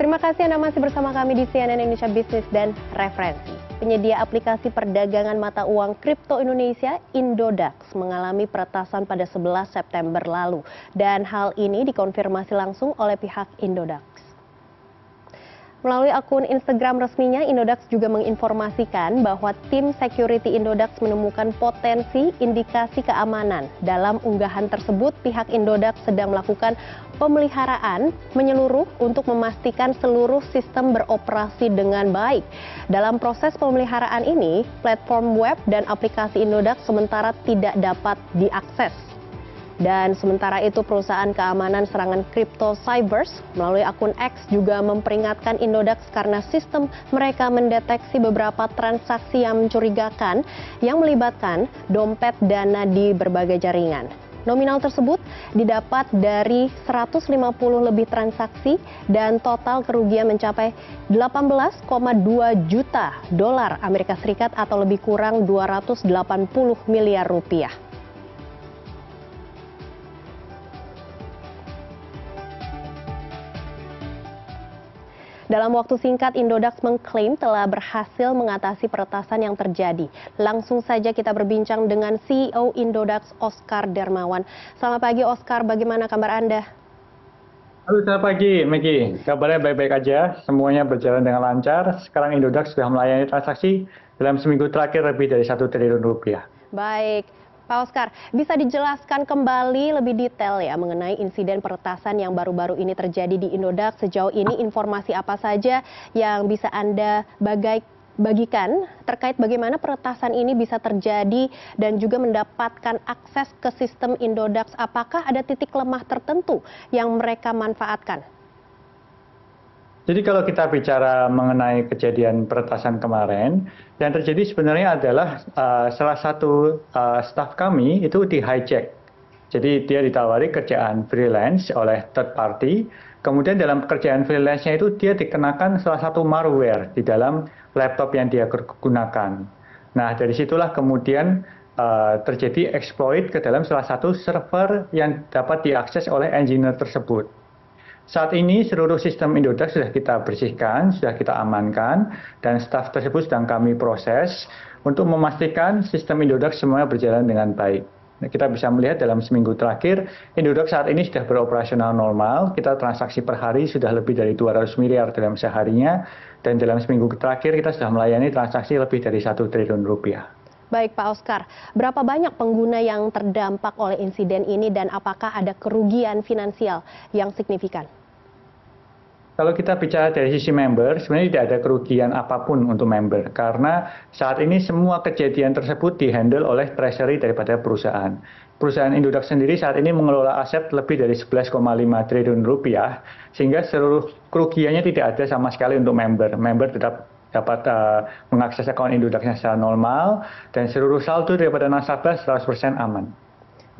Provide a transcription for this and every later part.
Terima kasih Anda masih bersama kami di CNN Indonesia Business dan Referensi. Penyedia aplikasi perdagangan mata uang kripto Indonesia, Indodax, mengalami peretasan pada 11 September lalu. Dan hal ini dikonfirmasi langsung oleh pihak Indodax. Melalui akun Instagram resminya, Indodax juga menginformasikan bahwa tim security Indodax menemukan potensi indikasi keamanan. Dalam unggahan tersebut, pihak Indodax sedang melakukan pemeliharaan menyeluruh untuk memastikan seluruh sistem beroperasi dengan baik. Dalam proses pemeliharaan ini, platform web dan aplikasi Indodax sementara tidak dapat diakses. Dan sementara itu perusahaan keamanan serangan kripto Cybers melalui akun X juga memperingatkan Indodax karena sistem mereka mendeteksi beberapa transaksi yang mencurigakan yang melibatkan dompet dana di berbagai jaringan. Nominal tersebut didapat dari 150 lebih transaksi dan total kerugian mencapai 18,2 juta dolar Amerika Serikat atau lebih kurang 280 miliar rupiah. Dalam waktu singkat, Indodax mengklaim telah berhasil mengatasi peretasan yang terjadi. Langsung saja kita berbincang dengan CEO Indodax, Oscar Dermawan. Selamat pagi, Oscar. Bagaimana kabar Anda? Halo, selamat pagi, Miki. Kabarnya baik-baik aja. Semuanya berjalan dengan lancar. Sekarang Indodax sudah melayani transaksi dalam seminggu terakhir lebih dari satu triliun rupiah. Baik. Pak Oscar, bisa dijelaskan kembali lebih detail ya mengenai insiden peretasan yang baru-baru ini terjadi di Indodax. Sejauh ini informasi apa saja yang bisa Anda bagai, bagikan terkait bagaimana peretasan ini bisa terjadi dan juga mendapatkan akses ke sistem Indodax. Apakah ada titik lemah tertentu yang mereka manfaatkan? Jadi kalau kita bicara mengenai kejadian peretasan kemarin, yang terjadi sebenarnya adalah uh, salah satu uh, staff kami itu di hijack. Jadi dia ditawari kerjaan freelance oleh third party. Kemudian dalam pekerjaan freelance-nya itu dia dikenakan salah satu malware di dalam laptop yang dia gunakan. Nah dari situlah kemudian uh, terjadi exploit ke dalam salah satu server yang dapat diakses oleh engineer tersebut saat ini seluruh sistem indodax sudah kita bersihkan, sudah kita amankan, dan staf tersebut sedang kami proses untuk memastikan sistem indodax semuanya berjalan dengan baik. Kita bisa melihat dalam seminggu terakhir, Indodax saat ini sudah beroperasional normal, kita transaksi per hari sudah lebih dari 200 miliar dalam seharinya, dan dalam seminggu terakhir kita sudah melayani transaksi lebih dari 1 triliun rupiah. Baik Pak Oscar, berapa banyak pengguna yang terdampak oleh insiden ini dan apakah ada kerugian finansial yang signifikan? Kalau kita bicara dari sisi member, sebenarnya tidak ada kerugian apapun untuk member karena saat ini semua kejadian tersebut dihandle oleh treasury daripada perusahaan. Perusahaan Indodax sendiri saat ini mengelola aset lebih dari 11,5 triliun rupiah sehingga seluruh kerugiannya tidak ada sama sekali untuk member. Member tetap dapat uh, mengakses akun induknya secara normal dan seluruh saldo daripada nasabah 100% aman.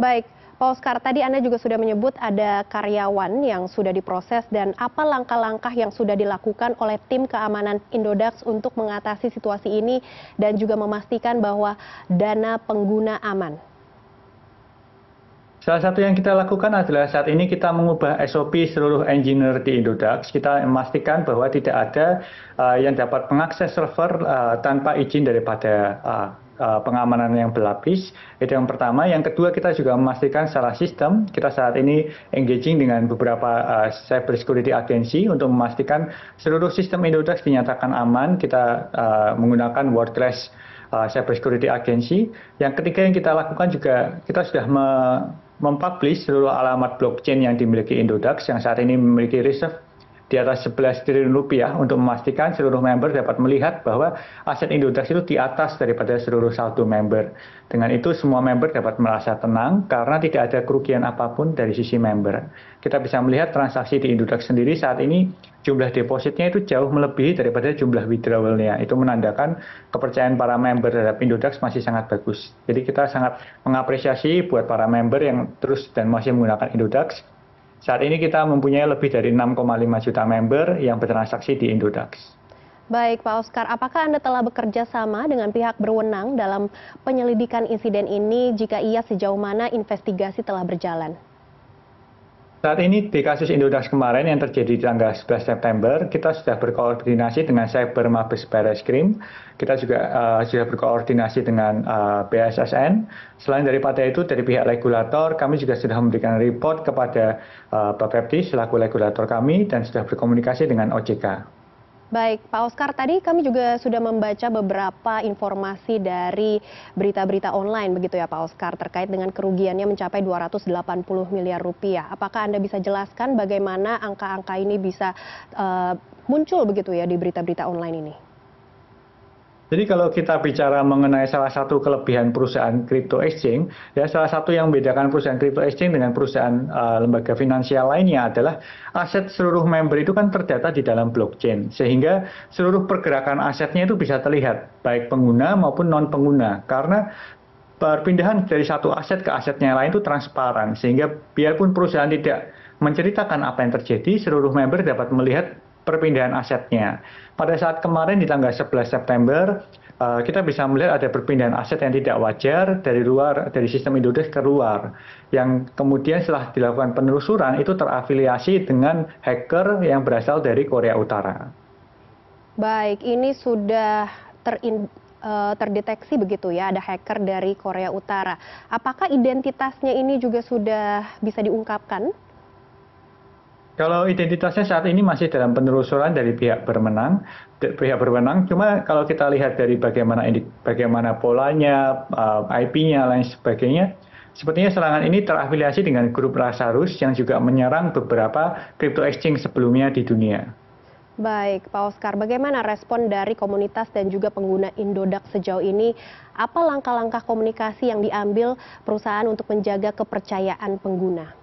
Baik, Pak Oscar, tadi Anda juga sudah menyebut ada karyawan yang sudah diproses dan apa langkah-langkah yang sudah dilakukan oleh tim keamanan Indodax untuk mengatasi situasi ini dan juga memastikan bahwa dana pengguna aman. Salah satu yang kita lakukan adalah saat ini kita mengubah SOP seluruh engineer di Indodax. Kita memastikan bahwa tidak ada uh, yang dapat mengakses server uh, tanpa izin daripada uh, uh, pengamanan yang berlapis. Itu yang pertama. Yang kedua kita juga memastikan secara sistem kita saat ini engaging dengan beberapa uh, cyber security agency untuk memastikan seluruh sistem Indodax dinyatakan aman. Kita uh, menggunakan WordPress Uh, cyber security agency. Yang ketiga yang kita lakukan juga kita sudah mempublish seluruh alamat blockchain yang dimiliki Indodax yang saat ini memiliki reserve di atas 11 triliun rupiah untuk memastikan seluruh member dapat melihat bahwa aset Indodax itu di atas daripada seluruh saldo member. Dengan itu semua member dapat merasa tenang karena tidak ada kerugian apapun dari sisi member. Kita bisa melihat transaksi di Indodax sendiri saat ini jumlah depositnya itu jauh melebihi daripada jumlah withdrawalnya. Itu menandakan kepercayaan para member terhadap Indodax masih sangat bagus. Jadi kita sangat mengapresiasi buat para member yang terus dan masih menggunakan Indodax saat ini kita mempunyai lebih dari 6,5 juta member yang bertransaksi di Indodax. Baik, Pak Oscar, apakah Anda telah bekerja sama dengan pihak berwenang dalam penyelidikan insiden ini? Jika iya, sejauh mana investigasi telah berjalan? Saat ini di kasus Indodax kemarin yang terjadi di tanggal 11 September, kita sudah berkoordinasi dengan Cyber Mabes Barreskrim, kita juga uh, sudah berkoordinasi dengan uh, eh, BSSN. Selain daripada itu, dari pihak regulator, kami juga sudah memberikan report kepada uh, Bapepti selaku regulator kami dan sudah berkomunikasi dengan OJK. Baik, Pak Oscar, tadi kami juga sudah membaca beberapa informasi dari berita-berita online begitu ya Pak Oscar terkait dengan kerugiannya mencapai 280 miliar rupiah. Apakah Anda bisa jelaskan bagaimana angka-angka ini bisa uh, muncul begitu ya di berita-berita online ini? Jadi kalau kita bicara mengenai salah satu kelebihan perusahaan crypto exchange, ya salah satu yang membedakan perusahaan crypto exchange dengan perusahaan uh, lembaga finansial lainnya adalah aset seluruh member itu kan terdata di dalam blockchain, sehingga seluruh pergerakan asetnya itu bisa terlihat baik pengguna maupun non pengguna karena perpindahan dari satu aset ke asetnya lain itu transparan sehingga biarpun perusahaan tidak menceritakan apa yang terjadi seluruh member dapat melihat perpindahan asetnya. Pada saat kemarin di tanggal 11 September, eh, kita bisa melihat ada perpindahan aset yang tidak wajar dari luar dari sistem Indodex ke luar. Yang kemudian setelah dilakukan penelusuran itu terafiliasi dengan hacker yang berasal dari Korea Utara. Baik, ini sudah ter eh, terdeteksi begitu ya, ada hacker dari Korea Utara. Apakah identitasnya ini juga sudah bisa diungkapkan? Kalau identitasnya saat ini masih dalam penelusuran dari pihak berwenang, pihak berwenang. Cuma kalau kita lihat dari bagaimana bagaimana polanya, eh, IP-nya, lain sebagainya, sepertinya serangan ini terafiliasi dengan grup Lazarus yang juga menyerang beberapa crypto exchange sebelumnya di dunia. Baik, Pak Oscar, bagaimana respon dari komunitas dan juga pengguna Indodax sejauh ini? Apa langkah-langkah komunikasi yang diambil perusahaan untuk menjaga kepercayaan pengguna?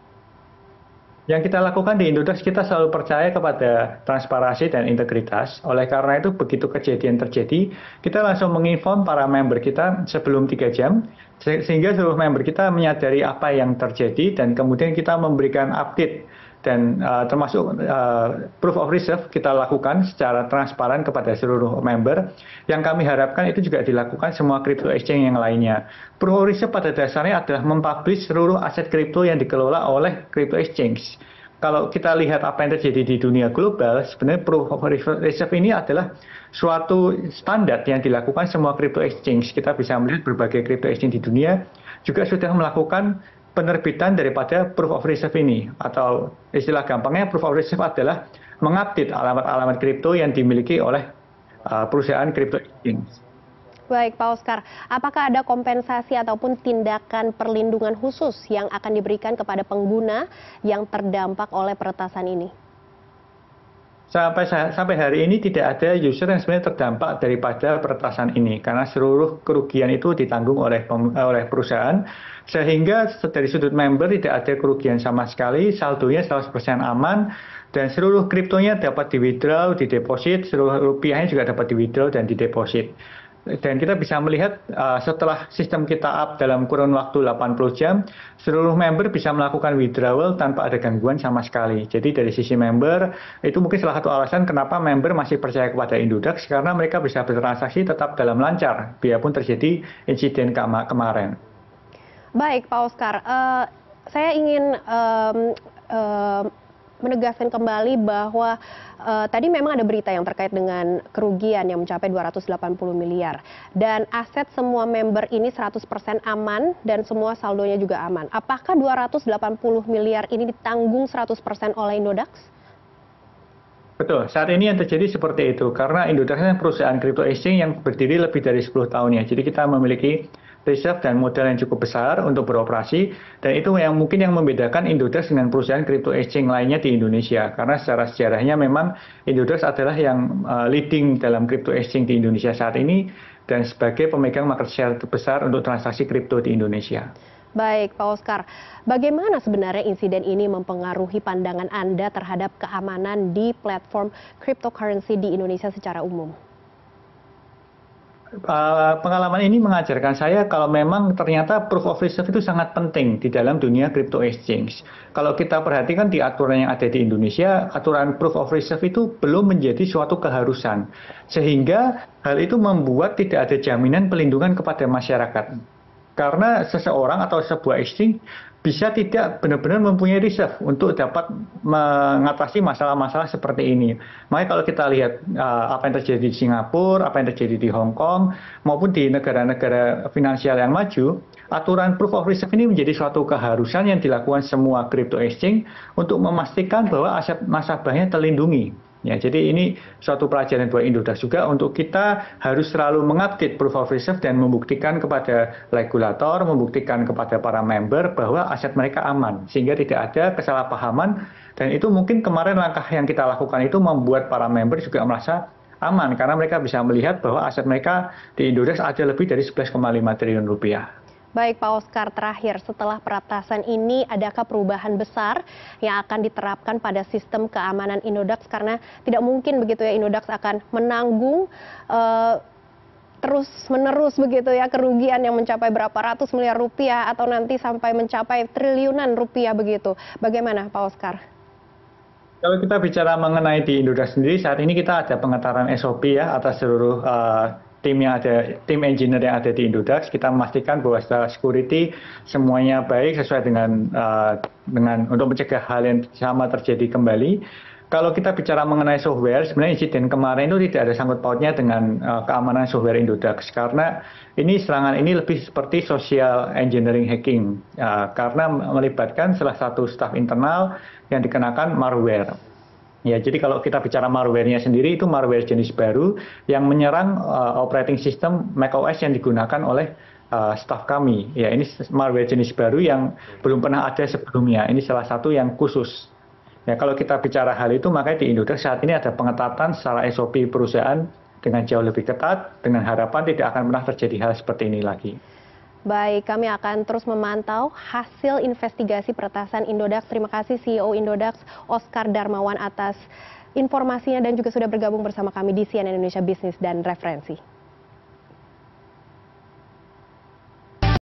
yang kita lakukan di Indodax kita selalu percaya kepada transparansi dan integritas. Oleh karena itu begitu kejadian terjadi, kita langsung menginform para member kita sebelum tiga jam sehingga seluruh member kita menyadari apa yang terjadi dan kemudian kita memberikan update dan eh, termasuk eh, proof of reserve kita lakukan secara transparan kepada seluruh member. Yang kami harapkan itu juga dilakukan semua crypto exchange yang lainnya. Proof of reserve pada dasarnya adalah mempublish seluruh aset kripto yang dikelola oleh crypto exchange. Kalau kita lihat apa yang terjadi di dunia global, sebenarnya proof of reserve ini adalah suatu standar yang dilakukan semua crypto exchange. Kita bisa melihat berbagai crypto exchange di dunia juga sudah melakukan penerbitan daripada proof of reserve ini atau istilah gampangnya proof of reserve adalah mengupdate alamat-alamat kripto yang dimiliki oleh uh, perusahaan kripto exchange. Baik, Pak Oscar, apakah ada kompensasi ataupun tindakan perlindungan khusus yang akan diberikan kepada pengguna yang terdampak oleh peretasan ini? sampai sampai hari ini tidak ada user yang sebenarnya terdampak daripada peretasan ini karena seluruh kerugian itu ditanggung oleh perusahaan sehingga dari sudut member tidak ada kerugian sama sekali saldonya 100% aman dan seluruh kriptonya dapat di withdraw, di deposit, seluruh rupiahnya juga dapat di withdraw dan di deposit dan kita bisa melihat uh, setelah sistem kita up dalam kurun waktu 80 jam, seluruh member bisa melakukan withdrawal tanpa ada gangguan sama sekali. Jadi dari sisi member, itu mungkin salah satu alasan kenapa member masih percaya kepada Indodax, karena mereka bisa bertransaksi tetap dalam lancar, biarpun terjadi insiden ke kemarin. Baik, Pak Oscar. Uh, eh, saya ingin... Um, um, menegaskan kembali bahwa eh, tadi memang ada berita yang terkait dengan kerugian yang mencapai 280 miliar dan aset semua member ini 100% aman dan semua saldonya juga aman. Apakah 280 miliar ini ditanggung 100% oleh Indodax? Betul, saat ini yang terjadi seperti itu karena Indodax kan perusahaan crypto exchange yang berdiri lebih dari 10 tahun ya. Jadi kita memiliki reserve dan modal yang cukup besar untuk beroperasi dan itu yang mungkin yang membedakan Indodax dengan perusahaan crypto exchange lainnya di Indonesia karena secara sejarahnya memang Indodax adalah yang uh, leading dalam crypto exchange di Indonesia saat ini dan sebagai pemegang market share terbesar untuk transaksi kripto di Indonesia. Baik, Pak Oscar. Bagaimana sebenarnya insiden ini mempengaruhi pandangan Anda terhadap keamanan di platform cryptocurrency di Indonesia secara umum? Eh, pengalaman ini mengajarkan saya kalau memang ternyata proof of reserve itu sangat penting di dalam dunia crypto exchange. Kalau kita perhatikan di aturan yang ada di Indonesia, aturan proof of reserve itu belum menjadi suatu keharusan. Sehingga hal itu membuat tidak ada jaminan pelindungan kepada masyarakat. Karena seseorang atau sebuah exchange bisa tidak benar-benar mempunyai reserve untuk dapat mengatasi masalah-masalah seperti ini. Makanya kalau kita lihat uh, apa yang terjadi di Singapura, apa yang terjadi di Hong Kong, maupun di negara-negara finansial yang maju, aturan proof of reserve ini menjadi suatu keharusan yang dilakukan semua crypto exchange untuk memastikan bahwa aset nasabahnya terlindungi. Ya, jadi ini suatu pelajaran buat Indodax juga untuk kita harus selalu mengupdate proof of reserve dan membuktikan kepada regulator, membuktikan kepada para member bahwa aset mereka aman sehingga tidak ada kesalahpahaman dan itu mungkin kemarin langkah yang kita lakukan itu membuat para member juga merasa aman karena mereka bisa melihat bahwa aset mereka di Indodax ada lebih dari 11,5 triliun rupiah. Baik Pak Oscar, terakhir setelah peratasan ini adakah perubahan besar yang akan diterapkan pada sistem keamanan Indodax karena tidak mungkin begitu ya Indodax akan menanggung uh, terus menerus begitu ya kerugian yang mencapai berapa ratus miliar rupiah atau nanti sampai mencapai triliunan rupiah begitu. Bagaimana Pak Oscar? Kalau kita bicara mengenai di Indodax sendiri saat ini kita ada pengetatan SOP ya atas seluruh uh, tim yang ada tim engineer yang ada di Indodax kita memastikan bahwa secara security semuanya baik sesuai dengan uh, dengan untuk mencegah hal yang sama terjadi kembali kalau kita bicara mengenai software, sebenarnya insiden kemarin itu tidak ada sangkut pautnya dengan uh, keamanan software Indodax karena ini serangan ini lebih seperti social engineering hacking uh, karena melibatkan salah satu staff internal yang dikenakan malware. Ya, jadi kalau kita bicara malware-nya sendiri itu malware jenis baru yang menyerang uh, operating system macOS yang digunakan oleh uh, staff kami. Ya, ini malware jenis baru yang belum pernah ada sebelumnya. Ini salah satu yang khusus Ya, kalau kita bicara hal itu, makanya di Indodex saat ini ada pengetatan secara SOP perusahaan dengan jauh lebih ketat, dengan harapan tidak akan pernah terjadi hal seperti ini lagi. Baik, kami akan terus memantau hasil investigasi peretasan Indodax. Terima kasih CEO Indodax, Oscar Darmawan atas informasinya dan juga sudah bergabung bersama kami di CNN Indonesia Bisnis dan Referensi.